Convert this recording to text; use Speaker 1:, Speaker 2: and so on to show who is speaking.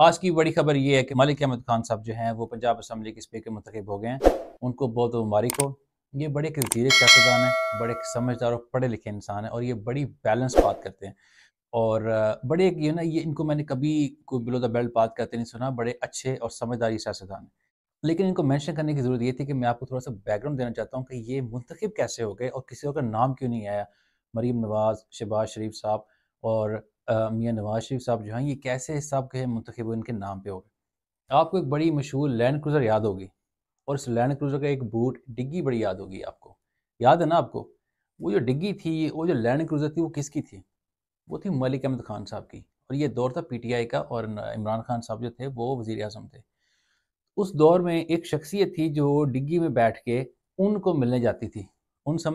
Speaker 1: आज की बड़ी खबर ये है कि मलिक अहमद खान साहब जो हैं वो पंजाब असम्बली के स्पीकर मुंतब हो गए हैं उनको बहुत मुबारक हो ये बड़े एक वजीर सियासतदान हैं बड़े समझदार और पढ़े लिखे इंसान हैं और ये बड़ी बैलेंस बात करते हैं और बड़े ये ना ये इनको मैंने कभी कोई बिलो द बेल्ट बात करते नहीं सुना बड़े अच्छे और समझदार सियासतदान हैं लेकिन इनको मेंशन करने की ज़रूरत ये थी कि मैं आपको थोड़ा सा बैकग्राउंड देना चाहता हूँ कि ये मुंतखब कैसे हो गए और किसी और का नाम क्यों नहीं आया मरीम नवाज़ शहबाज शरीफ साहब और मियाँ नवाज शरीफ साहब जो हैं ये कैसे सब के मंतखब इनके नाम पे हो गए आपको एक बड़ी मशहूर लैंड क्रूज़र याद होगी और इस लैंड क्रूज़र का एक बूट डिग्गी बड़ी याद होगी आपको याद है ना आपको वो जो डिग्गी थी वो जो लैंड क्रूज़र थी वो किसकी थी वो थी मलिक अहमद खान साहब की और ये दौर था पीटीआई का और इमरान खान साहब जो थे वो वज़ी अजम थे उस दौर में एक शख्सियत थी जो डिग्गी में बैठ के उनको मिलने जाती थी उन समय